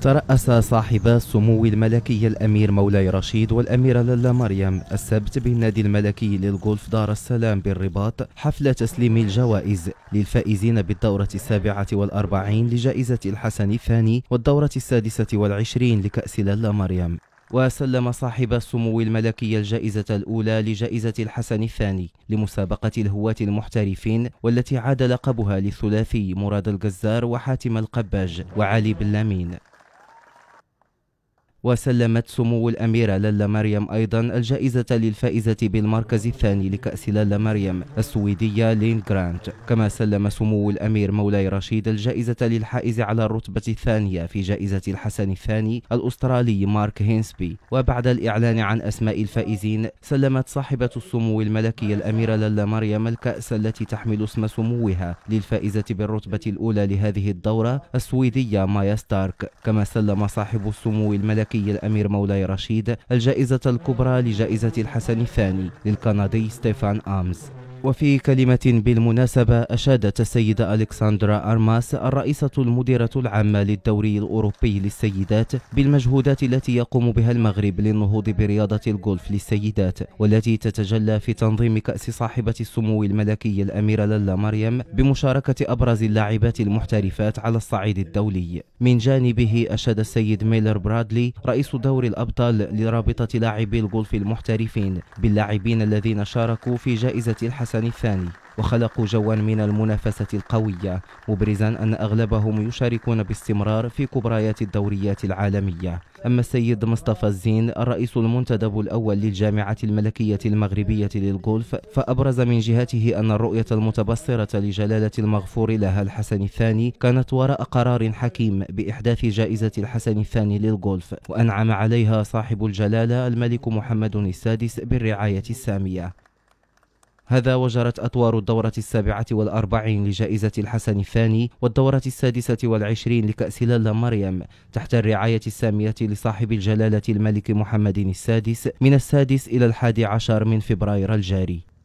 ترأس صاحب السمو الملكي الأمير مولاي رشيد والأميرة للا مريم السبت بالنادي الملكي للغولف دار السلام بالرباط حفل تسليم الجوائز للفائزين بالدورة السابعة والأربعين لجائزة الحسن الثاني والدورة السادسة والعشرين لكأس للا مريم وسلم صاحب السمو الملكي الجائزة الأولى لجائزة الحسن الثاني لمسابقة الهواة المحترفين والتي عاد لقبها للثلاثي مراد الجزار وحاتم القباج وعلي بلامين وسلمت سمو الأميرة للا مريم أيضا الجائزة للفائزة بالمركز الثاني لكأس للا مريم السويدية لين جرانت كما سلم سمو الأمير مولاي رشيد الجائزة للحائز على الرتبة الثانية في جائزة الحسن الثاني الأسترالي مارك هينسبي وبعد الإعلان عن أسماء الفائزين سلمت صاحبة السمو الملكي الأميرة للا مريم الكأس التي تحمل اسم سموها للفائزة بالرتبة الأولى لهذه الدورة السويدية مايا ستارك كما سلم صاحب السمو الملكي الملكي الأمير مولاي رشيد الجائزة الكبرى لجائزة الحسن الثاني للكندي ستيفان آمز وفي كلمة بالمناسبة أشادت السيدة ألكسندرا أرماس الرئيسة المديرة العامة للدوري الأوروبي للسيدات بالمجهودات التي يقوم بها المغرب للنهوض برياضة الجولف للسيدات والتي تتجلى في تنظيم كأس صاحبة السمو الملكي الأميرة للا مريم بمشاركة أبرز اللاعبات المحترفات على الصعيد الدولي من جانبه أشاد السيد ميلر برادلي رئيس دوري الأبطال لرابطة لاعبي الجولف المحترفين باللاعبين الذين شاركوا في جائزة الحسن الحسن الثاني وخلقوا جوا من المنافسة القوية مبرزا أن أغلبهم يشاركون باستمرار في كبريات الدوريات العالمية أما السيد مصطفى الزين الرئيس المنتدب الأول للجامعة الملكية المغربية للغولف فأبرز من جهته أن الرؤية المتبصرة لجلالة المغفور لها الحسن الثاني كانت وراء قرار حكيم بإحداث جائزة الحسن الثاني للغولف وأنعم عليها صاحب الجلالة الملك محمد السادس بالرعاية السامية هذا وجرت أطوار الدورة السابعة والأربعين لجائزة الحسن الثاني والدورة السادسة والعشرين لكأس لالا مريم تحت الرعاية السامية لصاحب الجلالة الملك محمد السادس من السادس إلى الحادي عشر من فبراير الجاري